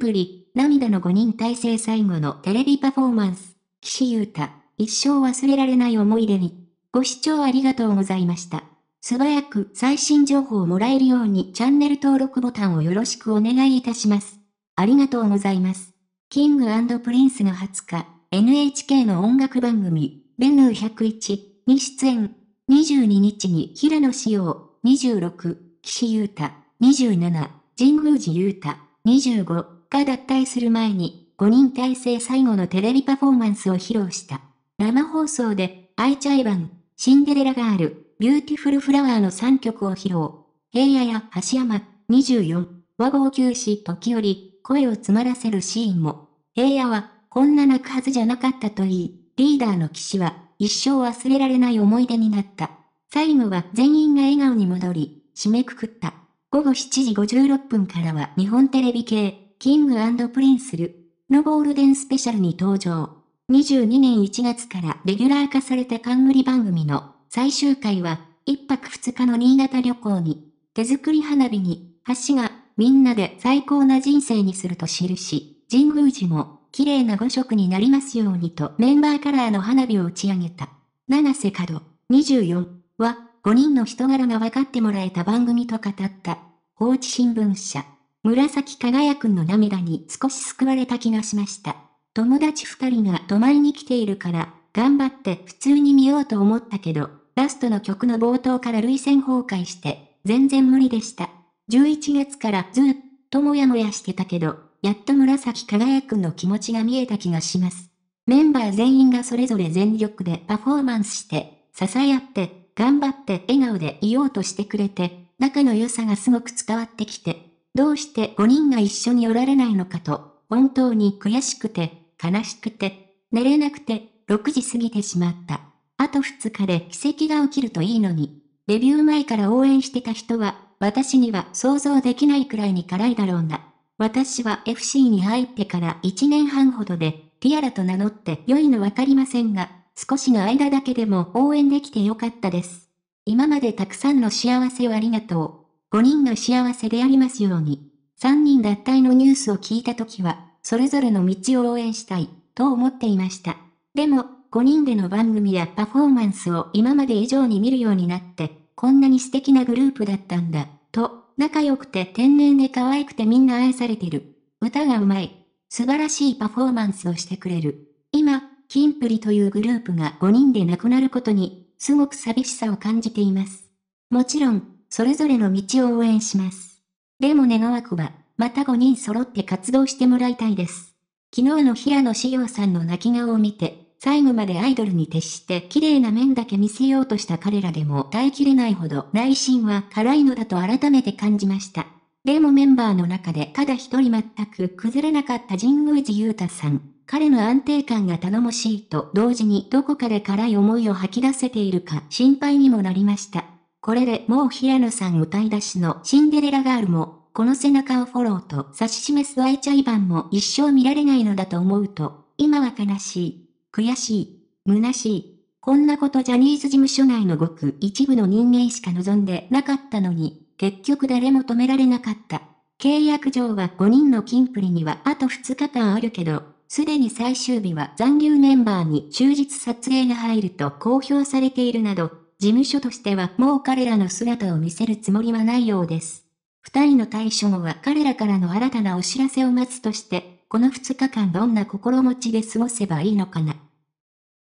プリ、涙の5人体制最後のテレビパフォーマンス。岸優太、一生忘れられない思い出に。ご視聴ありがとうございました。素早く最新情報をもらえるようにチャンネル登録ボタンをよろしくお願いいたします。ありがとうございます。キングプリンスが20日、NHK の音楽番組、ベヌー101に出演。22日に平野紫耀、26、岸優太、27、神宮寺優太、25、が脱退する前に、5人体制最後のテレビパフォーマンスを披露した。生放送で、アイチャイバン、シンデレラガール、ビューティフルフラワーの3曲を披露。平野や橋山、24、和号休止時折、声を詰まらせるシーンも。平野は、こんな泣くはずじゃなかったと言い、リーダーの騎士は、一生忘れられない思い出になった。最後は全員が笑顔に戻り、締めくくった。午後7時56分からは日本テレビ系、キングプリンスルのゴールデンスペシャルに登場。22年1月からレギュラー化された冠番組の最終回は、1泊2日の新潟旅行に、手作り花火に、橋が、みんなで最高な人生にすると記し、神宮寺も、綺麗な5色になりますようにとメンバーカラーの花火を打ち上げた。七瀬角、24は、5人の人柄が分かってもらえた番組と語った、放置新聞社。紫輝くんの涙に少し救われた気がしました。友達二人が泊まりに来ているから、頑張って普通に見ようと思ったけど、ラストの曲の冒頭から累戦崩壊して、全然無理でした。11月からずっともやもやしてたけど、やっと紫輝くんの気持ちが見えた気がします。メンバー全員がそれぞれ全力でパフォーマンスして、支え合って、頑張って笑顔でいようとしてくれて、仲の良さがすごく伝わってきて、どうして5人が一緒におられないのかと、本当に悔しくて、悲しくて、寝れなくて、6時過ぎてしまった。あと2日で奇跡が起きるといいのに。デビュー前から応援してた人は、私には想像できないくらいに辛いだろうな。私は FC に入ってから1年半ほどで、ティアラと名乗って良いのわかりませんが、少しの間だけでも応援できてよかったです。今までたくさんの幸せをありがとう。5人が幸せでありますように。3人脱退のニュースを聞いたときは、それぞれの道を応援したい、と思っていました。でも、5人での番組やパフォーマンスを今まで以上に見るようになって、こんなに素敵なグループだったんだ、と、仲良くて天然で可愛くてみんな愛されてる。歌がうまい。素晴らしいパフォーマンスをしてくれる。今、キンプリというグループが5人で亡くなることに、すごく寂しさを感じています。もちろん、それぞれの道を応援します。でも願わくば、また5人揃って活動してもらいたいです。昨日の平野志陽さんの泣き顔を見て、最後までアイドルに徹して綺麗な面だけ見せようとした彼らでも耐えきれないほど内心は辛いのだと改めて感じました。でもメンバーの中でただ一人全く崩れなかった神宮寺勇太さん。彼の安定感が頼もしいと同時にどこかで辛い思いを吐き出せているか心配にもなりました。これでもう平野さん歌い出しのシンデレラガールも、この背中をフォローと指し示す愛ちゃい版も一生見られないのだと思うと、今は悲しい、悔しい、虚しい。こんなことジャニーズ事務所内のごく一部の人間しか望んでなかったのに、結局誰も止められなかった。契約上は5人の金プリにはあと2日間あるけど、すでに最終日は残留メンバーに終日撮影が入ると公表されているなど、事務所としてはもう彼らの姿を見せるつもりはないようです。二人の対処は彼らからの新たなお知らせを待つとして、この二日間どんな心持ちで過ごせばいいのかな。